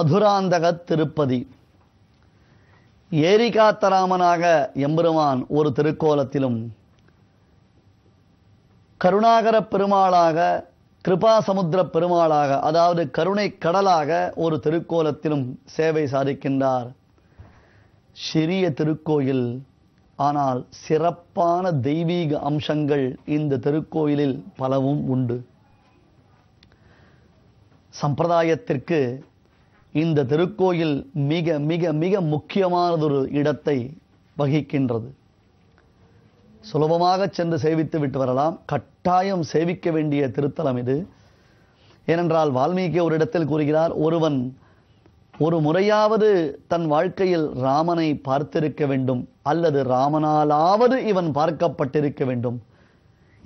மதுராந்தக திருப்பதி ஏரிகாத்தராமனாக எம்பெருமான் ஒரு திருக்கோலத்திலும் கருணாகர பெருமாளாக கிருபாசமுத்திர பெருமாளாக அதாவது கருணை கடலாக ஒரு திருக்கோலத்திலும் சேவை சாதிக்கின்றார் சிறிய திருக்கோயில் ஆனால் சிறப்பான தெய்வீக அம்சங்கள் இந்த திருக்கோயிலில் பலவும் உண்டு சம்பிரதாயத்திற்கு இந்த திருக்கோயில் மிக மிக மிக முக்கியமானதொரு இடத்தை வகிக்கின்றது சுலபமாக சென்று சேவித்து விட்டு வரலாம் கட்டாயம் சேவிக்க வேண்டிய திருத்தலம் இது ஏனென்றால் வால்மீகி ஒரு இடத்தில் கூறுகிறார் ஒருவன் ஒரு முறையாவது தன் வாழ்க்கையில் ராமனை பார்த்திருக்க வேண்டும் அல்லது ராமனாலாவது இவன் பார்க்கப்பட்டிருக்க வேண்டும்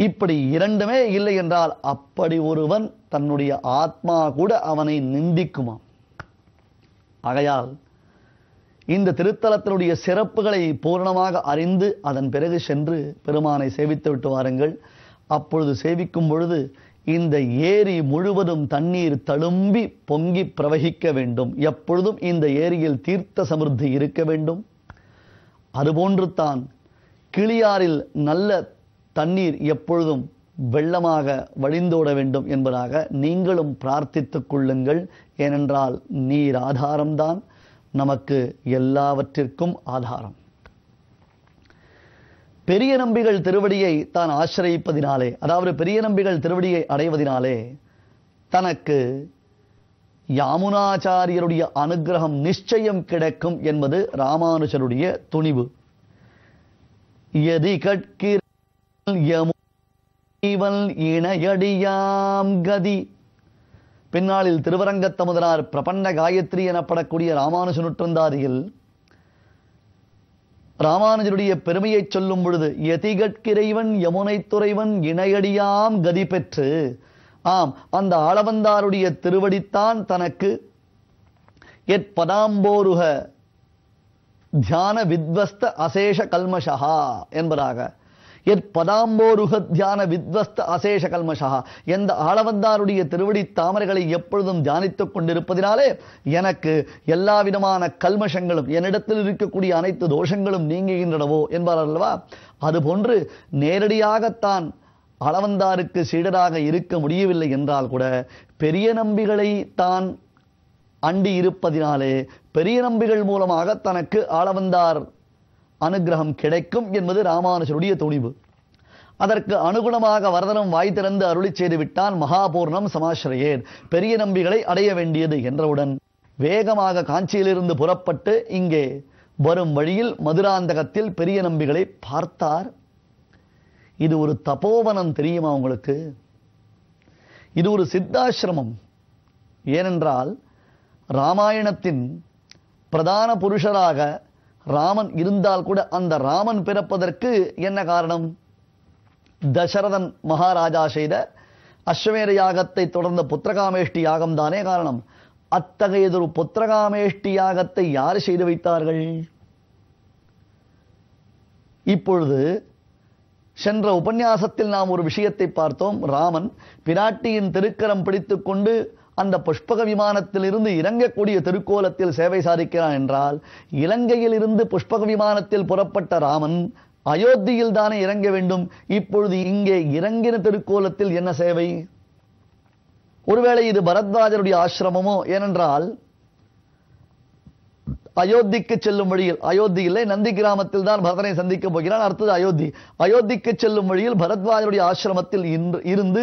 இப்படி இரண்டுமே இல்லை என்றால் அப்படி ஒருவன் தன்னுடைய ஆத்மா கூட அவனை நிந்திக்குமாம் ஆகையால் இந்த திருத்தலத்தினுடைய சிறப்புகளை பூரணமாக அறிந்து அதன் பிறகு சென்று பெருமானை சேவித்து விட்டு வாருங்கள் அப்பொழுது சேவிக்கும் பொழுது இந்த ஏரி முழுவதும் தண்ணீர் தழும்பி பொங்கி பிரவகிக்க வேண்டும் எப்பொழுதும் இந்த ஏரியில் தீர்த்த சமிருத்தி இருக்க வேண்டும் அதுபோன்று தான் கிளியாரில் நல்ல தண்ணீர் எப்பொழுதும் வெள்ளமாக வழிந்தோட வேண்டும் என்பதாக நீங்களும் பிரார்த்தித்து கொள்ளுங்கள் ஏனென்றால் நீர் ஆதாரம்தான் நமக்கு எல்லாவற்றிற்கும் ஆதாரம் பெரிய நம்பிகள் திருவடியை தான் ஆசிரியப்பதினாலே அதாவது பெரிய நம்பிகள் திருவடியை அடைவதினாலே தனக்கு யாமுனாச்சாரியருடைய அனுகிரகம் நிச்சயம் கிடைக்கும் என்பது ராமானுஜருடைய துணிவு எதி கட்கிற இவன் இணையடியாம் கதி பின்னாளில் முதலார் பிரபண்ட காயத்ரி எனப்படக்கூடிய ராமானுஜ நுற்றந்தாரியில் பெருமையை சொல்லும் பொழுது எதிகட்கிறைவன் யமுனை துறைவன் இணையடியாம் கதி பெற்று ஆம் அந்த ஆளவந்தாருடைய திருவடித்தான் தனக்கு எற்பதாம்போருக தியான வித்வஸ்த அசேஷ கல்மஷா என்பதாக எத் தியான வித்வஸ்த அசேஷ கல்மஷா எந்த ஆளவந்தாருடைய திருவடி தாமரைகளை எப்பொழுதும் தியானித்துக் கொண்டிருப்பதினாலே எனக்கு எல்லா விதமான கல்மஷங்களும் என்னிடத்தில் இருக்கக்கூடிய அனைத்து தோஷங்களும் நீங்குகின்றனவோ என்பார் அல்லவா அதுபோன்று நேரடியாகத்தான் அளவந்தாருக்கு சீடராக இருக்க முடியவில்லை என்றால் கூட பெரிய நம்பிகளை தான் அண்டி இருப்பதினாலே பெரிய நம்பிகள் மூலமாக தனக்கு ஆளவந்தார் அனுகிரகம் கிடைக்கும் என்பது ராமானுஜருடைய துணிவு அதற்கு அனுகுணமாக வரதனம் வாய் திறந்து அருளி விட்டான் மகாபூர்ணம் சமாசிரியர் பெரிய நம்பிகளை அடைய வேண்டியது என்றவுடன் வேகமாக காஞ்சியிலிருந்து புறப்பட்டு இங்கே வரும் வழியில் மதுராந்தகத்தில் பெரிய நம்பிகளை பார்த்தார் இது ஒரு தபோவனம் தெரியுமா உங்களுக்கு இது ஒரு சித்தாசிரமம் ஏனென்றால் ராமாயணத்தின் பிரதான புருஷராக ராமன் இருந்தால் கூட அந்த ராமன் பிறப்பதற்கு என்ன காரணம் தசரதன் மகாராஜா செய்த அஸ்வமேர யாகத்தை தொடர்ந்த புத்திரகாமேஷ்டி யாகம் தானே காரணம் அத்தகையதொரு புத்திரகாமேஷ்டி யாகத்தை யார் செய்து வைத்தார்கள் இப்பொழுது சென்ற உபன்யாசத்தில் நாம் ஒரு விஷயத்தை பார்த்தோம் ராமன் பிராட்டியின் திருக்கரம் பிடித்துக்கொண்டு அந்த புஷ்பக விமானத்திலிருந்து இறங்கக்கூடிய திருக்கோலத்தில் சேவை சாதிக்கிறான் என்றால் இலங்கையில் இருந்து புஷ்பக விமானத்தில் புறப்பட்ட ராமன் அயோத்தியில் தானே இறங்க வேண்டும் இப்பொழுது இங்கே இறங்கின திருக்கோலத்தில் என்ன சேவை ஒருவேளை இது பரத்வாஜருடைய ஆசிரமமோ ஏனென்றால் அயோத்திக்கு செல்லும் வழியில் அயோத்தி இல்லை நந்தி கிராமத்தில் தான் பரதனை சந்திக்க போகிறான் அடுத்தது அயோத்தி அயோத்திக்கு செல்லும் வழியில் பரத்வாஜருடைய ஆசிரமத்தில் இருந்து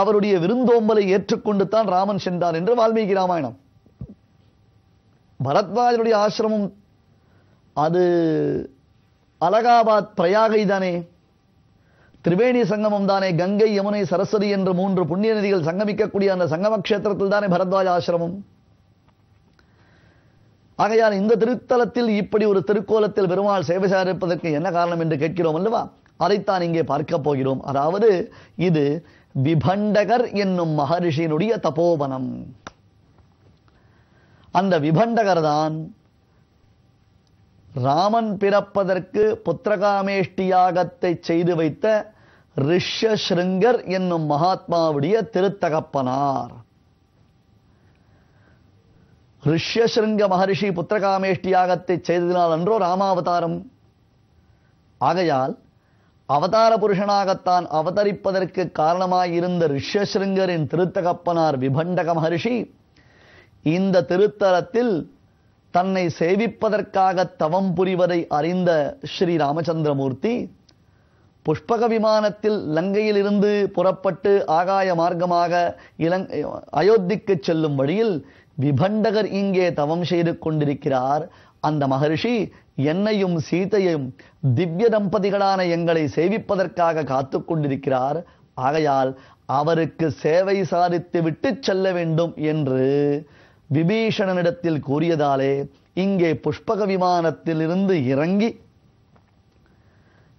அவருடைய விருந்தோம்பலை ஏற்றுக்கொண்டு தான் ராமன் சென்றான் என்று வால்மீகி ராமாயணம் பரத்வாஜனுடைய ஆசிரமம் அது அலகாபாத் பிரயாகை தானே திரிவேணி சங்கமம் தானே கங்கை யமுனை சரஸ்வதி என்ற மூன்று புண்ணிய நதிகள் சங்கமிக்கக்கூடிய அந்த சங்கம கஷேத்திரத்தில் தானே பரத்வாஜ ஆசிரமம் ஆகையால் இந்த திருத்தலத்தில் இப்படி ஒரு திருக்கோலத்தில் பெருமாள் சேவை சாரிப்பதற்கு என்ன காரணம் என்று கேட்கிறோம் அல்லவா அதைத்தான் இங்கே பார்க்கப் போகிறோம் அதாவது இது விபண்டகர் என்னும் மகரிஷியினுடைய தபோவனம் அந்த விபண்டகர் தான் ராமன் பிறப்பதற்கு புத்திரகாமேஷ்டி யாகத்தை செய்து வைத்த ரிஷ்யஸ்ருங்கர் என்னும் மகாத்மாவுடைய திருத்தகப்பனார் ரிஷ்யஸ்ருங்க மகரிஷி புத்திரகாமேஷ்டி யாகத்தை செய்ததினால் அன்றோ ராமாவதாரம் ஆகையால் அவதார புருஷனாகத்தான் அவதரிப்பதற்கு காரணமாயிருந்த ரிஷ்யசிருங்கரின் திருத்தகப்பனார் விபண்டக மகர்ஷி இந்த திருத்தலத்தில் தன்னை சேவிப்பதற்காக தவம் புரிவதை அறிந்த ஸ்ரீ ராமச்சந்திரமூர்த்தி புஷ்பக விமானத்தில் லங்கையிலிருந்து புறப்பட்டு ஆகாய மார்க்கமாக இலங் அயோத்திக்கு செல்லும் வழியில் விபண்டகர் இங்கே தவம் செய்து கொண்டிருக்கிறார் அந்த மகரிஷி என்னையும் சீதையும் திவ்ய தம்பதிகளான எங்களை சேவிப்பதற்காக காத்து கொண்டிருக்கிறார் ஆகையால் அவருக்கு சேவை சாதித்து விட்டு செல்ல வேண்டும் என்று விபீஷணனிடத்தில் கூறியதாலே இங்கே புஷ்பக விமானத்தில் இருந்து இறங்கி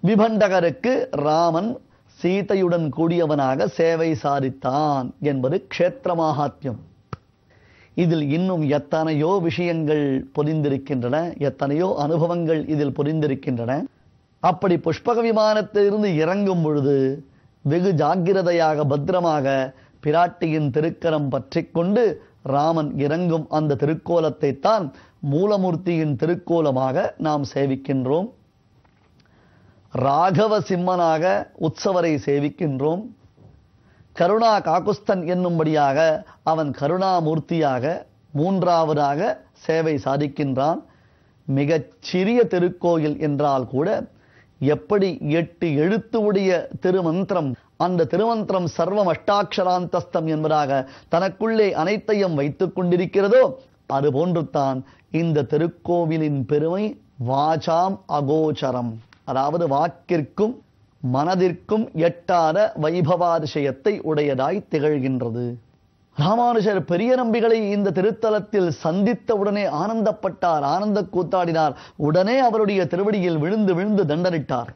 விபண்டகருக்கு ராமன் சீதையுடன் கூடியவனாக சேவை சாதித்தான் என்பது க்ஷேத்திர மகாத்மியம் இதில் இன்னும் எத்தனையோ விஷயங்கள் பொதிந்திருக்கின்றன எத்தனையோ அனுபவங்கள் இதில் பொதிந்திருக்கின்றன அப்படி புஷ்பக விமானத்திலிருந்து இறங்கும் பொழுது வெகு ஜாக்கிரதையாக பத்திரமாக பிராட்டியின் திருக்கரம் பற்றி கொண்டு ராமன் இறங்கும் அந்த திருக்கோலத்தை தான் மூலமூர்த்தியின் திருக்கோலமாக நாம் சேவிக்கின்றோம் ராகவ சிம்மனாக உற்சவரை சேவிக்கின்றோம் கருணா காக்குஸ்தன் என்னும்படியாக அவன் கருணாமூர்த்தியாக மூன்றாவதாக சேவை சாதிக்கின்றான் மிகச் சிறிய திருக்கோயில் என்றால் கூட எப்படி எட்டு எழுத்து உடைய திருமந்திரம் அந்த திருமந்திரம் சர்வம் அஷ்டாட்சராந்தஸ்தம் என்பதாக தனக்குள்ளே அனைத்தையும் வைத்துக் கொண்டிருக்கிறதோ அதுபோன்றுத்தான் இந்த திருக்கோவிலின் பெருமை வாசாம் அகோச்சரம் அதாவது வாக்கிற்கும் மனதிற்கும் எட்டாத வைபவாதிசயத்தை உடையதாய் திகழ்கின்றது ராமானுஷர் பெரிய நம்பிகளை இந்த திருத்தலத்தில் சந்தித்த உடனே ஆனந்தப்பட்டார் ஆனந்த கூத்தாடினார் உடனே அவருடைய திருவடியில் விழுந்து விழுந்து தண்டனிட்டார்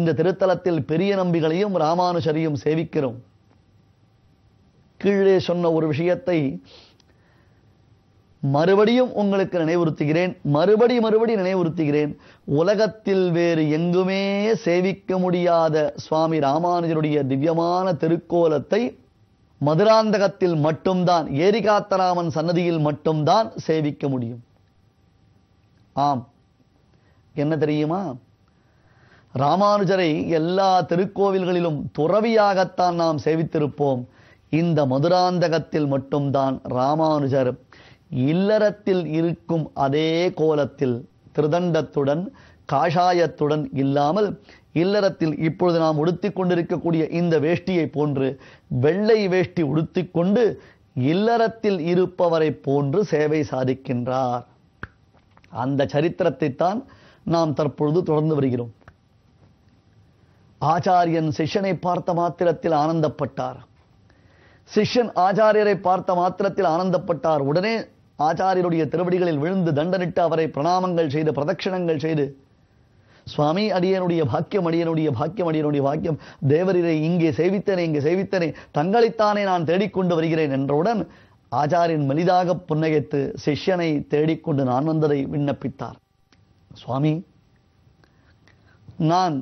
இந்த திருத்தலத்தில் பெரிய நம்பிகளையும் ராமானுஷரையும் சேவிக்கிறோம் கீழே சொன்ன ஒரு விஷயத்தை மறுபடியும் உங்களுக்கு நினைவுறுத்துகிறேன் மறுபடி மறுபடி நினைவுறுத்துகிறேன் உலகத்தில் வேறு எங்குமே சேவிக்க முடியாத சுவாமி ராமானுஜருடைய திவ்யமான திருக்கோலத்தை மதுராந்தகத்தில் மட்டும்தான் ஏரிகாத்தராமன் சன்னதியில் மட்டும்தான் சேவிக்க முடியும் ஆம் என்ன தெரியுமா ராமானுஜரை எல்லா திருக்கோவில்களிலும் துறவியாகத்தான் நாம் சேவித்திருப்போம் இந்த மதுராந்தகத்தில் மட்டும்தான் ராமானுஜர் இல்லறத்தில் இருக்கும் அதே கோலத்தில் திருதண்டத்துடன் காஷாயத்துடன் இல்லாமல் இல்லறத்தில் இப்பொழுது நாம் உடுத்திக் கொண்டிருக்கக்கூடிய இந்த வேஷ்டியை போன்று வெள்ளை வேஷ்டி உடுத்தி கொண்டு இல்லறத்தில் இருப்பவரை போன்று சேவை சாதிக்கின்றார் அந்த சரித்திரத்தை தான் நாம் தற்பொழுது தொடர்ந்து வருகிறோம் ஆச்சாரியன் சிஷ்யனை பார்த்த மாத்திரத்தில் ஆனந்தப்பட்டார் சிஷ்யன் ஆச்சாரியரை பார்த்த மாத்திரத்தில் ஆனந்தப்பட்டார் உடனே ஆச்சாரியருடைய திருவடிகளில் விழுந்து தண்டனிட்டு அவரை பிரணாமங்கள் செய்து பிரதட்சிணங்கள் செய்து சுவாமி அடியனுடைய பாக்கியம் அடியனுடைய பாக்கியம் அடியனுடைய பாக்கியம் தேவரீரை இங்கே சேவித்தனே இங்கே சேவித்தனே தங்களைத்தானே நான் தேடிக்கொண்டு வருகிறேன் என்றவுடன் ஆச்சாரியின் மெலிதாக புன்னகைத்து சிஷ்யனை தேடிக்கொண்டு நான் வந்ததை விண்ணப்பித்தார் சுவாமி நான்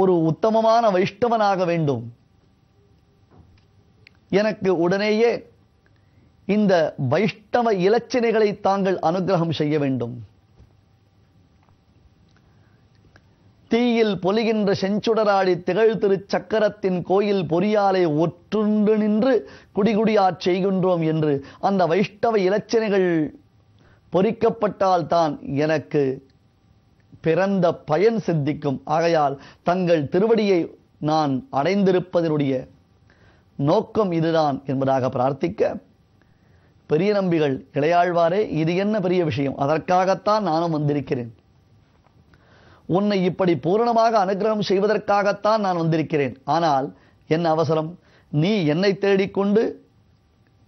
ஒரு உத்தமமான வைஷ்ணவனாக வேண்டும் எனக்கு உடனேயே இந்த வைஷ்ணவ இலச்சினைகளை தாங்கள் அனுகிரகம் செய்ய வேண்டும் தீயில் பொலிகின்ற செஞ்சுடராடி திகழ் திருச்சக்கரத்தின் கோயில் பொறியாலை ஒற்றுண்டு நின்று குடிகுடியாற் செய்கின்றோம் என்று அந்த வைஷ்ணவ இலச்சினைகள் பொறிக்கப்பட்டால் தான் எனக்கு பிறந்த பயன் சித்திக்கும் ஆகையால் தங்கள் திருவடியை நான் அடைந்திருப்பதனுடைய நோக்கம் இதுதான் என்பதாக பிரார்த்திக்க பெரிய நம்பிகள் இளையாழ்வாரே இது என்ன பெரிய விஷயம் அதற்காகத்தான் நானும் வந்திருக்கிறேன் உன்னை இப்படி பூரணமாக அனுகிரகம் செய்வதற்காகத்தான் நான் வந்திருக்கிறேன் ஆனால் என்ன அவசரம் நீ என்னை தேடிக்கொண்டு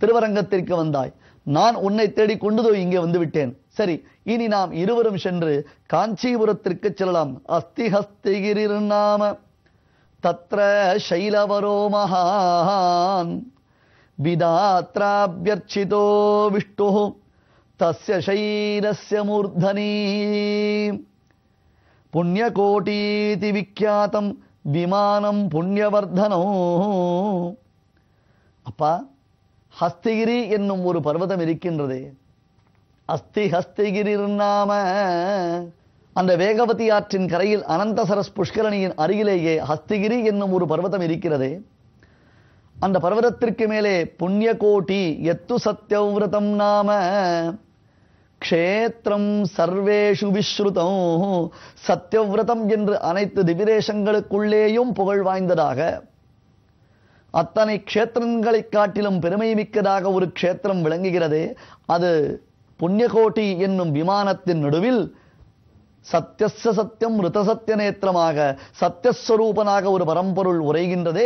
திருவரங்கத்திற்கு வந்தாய் நான் உன்னை தேடிக்கொண்டுதோ இங்கே வந்துவிட்டேன் சரி இனி நாம் இருவரும் சென்று காஞ்சிபுரத்திற்கு செல்லலாம் அஸ்தி ஹஸ்திகிரிர்நாம தத்ர சைலவரோ மகான் विदात्राभ्यर्चितो தசிய சைரஸ்ய மூர்தனி புண்ணிய கோட்டீதி விக்கியாத்தம் விமானம் புண்ணியவர்தனோ அப்பா ஹஸ்திகிரி என்னும் ஒரு பர்வதம் இருக்கின்றது அஸ்தி ஹஸ்திகிரிர் நாம அந்த வேகவதி ஆற்றின் கரையில் அனந்தசரஸ் புஷ்கரணியின் அருகிலேயே ஹஸ்திகிரி என்னும் ஒரு பர்வதம் இருக்கிறது அந்த பர்வதத்திற்கு மேலே புண்ணிய கோட்டி எத்து சத்யவிரதம் நாம க்ஷேத்திரம் சர்வேஷு விஸ்ருதம் சத்யவிரதம் என்று அனைத்து திவிரேஷங்களுக்குள்ளேயும் புகழ் வாய்ந்ததாக அத்தனை க்ஷேத்திரங்களைக் காட்டிலும் பெருமை மிக்கதாக ஒரு க்ஷேத்திரம் விளங்குகிறது அது புண்ணியகோட்டி என்னும் விமானத்தின் நடுவில் சத்தியச சத்தியம் ரிதசத்திய நேத்திரமாக சத்தியஸ்வரூபனாக ஒரு பரம்பொருள் உரைகின்றதே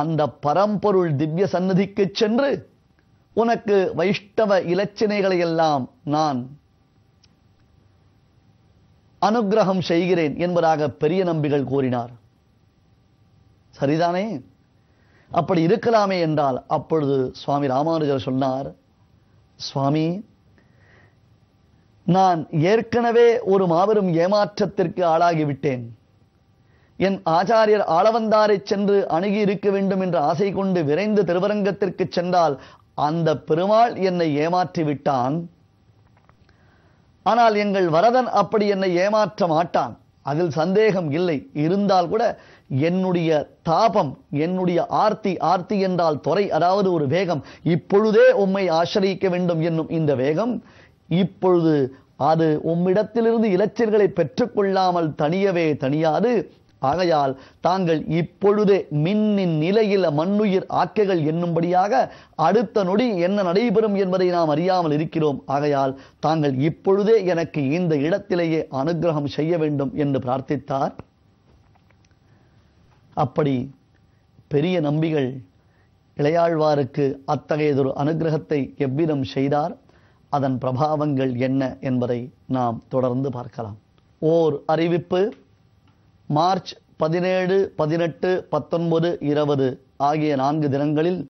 அந்த பரம்பொருள் திவ்ய சந்நிதிக்கு சென்று உனக்கு வைஷ்ணவ இலச்சினைகளை எல்லாம் நான் அனுகிரகம் செய்கிறேன் என்பதாக பெரிய நம்பிகள் கூறினார் சரிதானே அப்படி இருக்கலாமே என்றால் அப்பொழுது சுவாமி ராமானுஜர் சொன்னார் சுவாமி நான் ஏற்கனவே ஒரு மாபெரும் ஏமாற்றத்திற்கு ஆளாகிவிட்டேன் என் ஆச்சாரியர் ஆளவந்தாரை சென்று அணுகி இருக்க வேண்டும் என்ற ஆசை கொண்டு விரைந்து திருவரங்கத்திற்கு சென்றால் அந்த பெருமாள் என்னை ஏமாற்றி விட்டான் ஆனால் எங்கள் வரதன் அப்படி என்னை ஏமாற்ற மாட்டான் அதில் சந்தேகம் இல்லை இருந்தால் கூட என்னுடைய தாபம் என்னுடைய ஆர்த்தி ஆர்த்தி என்றால் துறை அதாவது ஒரு வேகம் இப்பொழுதே உம்மை ஆசிரியிக்க வேண்டும் என்னும் இந்த வேகம் இப்பொழுது அது உம்மிடத்திலிருந்து இலச்சல்களை பெற்றுக்கொள்ளாமல் தனியவே தனியாது ஆகையால் தாங்கள் இப்பொழுதே மின்னின் நிலையில் மண்ணுயிர் ஆக்கைகள் என்னும்படியாக அடுத்த நொடி என்ன நடைபெறும் என்பதை நாம் அறியாமல் இருக்கிறோம் ஆகையால் தாங்கள் இப்பொழுதே எனக்கு இந்த இடத்திலேயே அனுகிரகம் செய்ய வேண்டும் என்று பிரார்த்தித்தார் அப்படி பெரிய நம்பிகள் இளையாழ்வாருக்கு அத்தகையதொரு அனுகிரகத்தை எவ்விதம் செய்தார் அதன் பிரபாவங்கள் என்ன என்பதை நாம் தொடர்ந்து பார்க்கலாம் ஓர் அறிவிப்பு மார்ச் பதினேழு பதினெட்டு பத்தொன்பது இருபது ஆகிய நான்கு தினங்களில்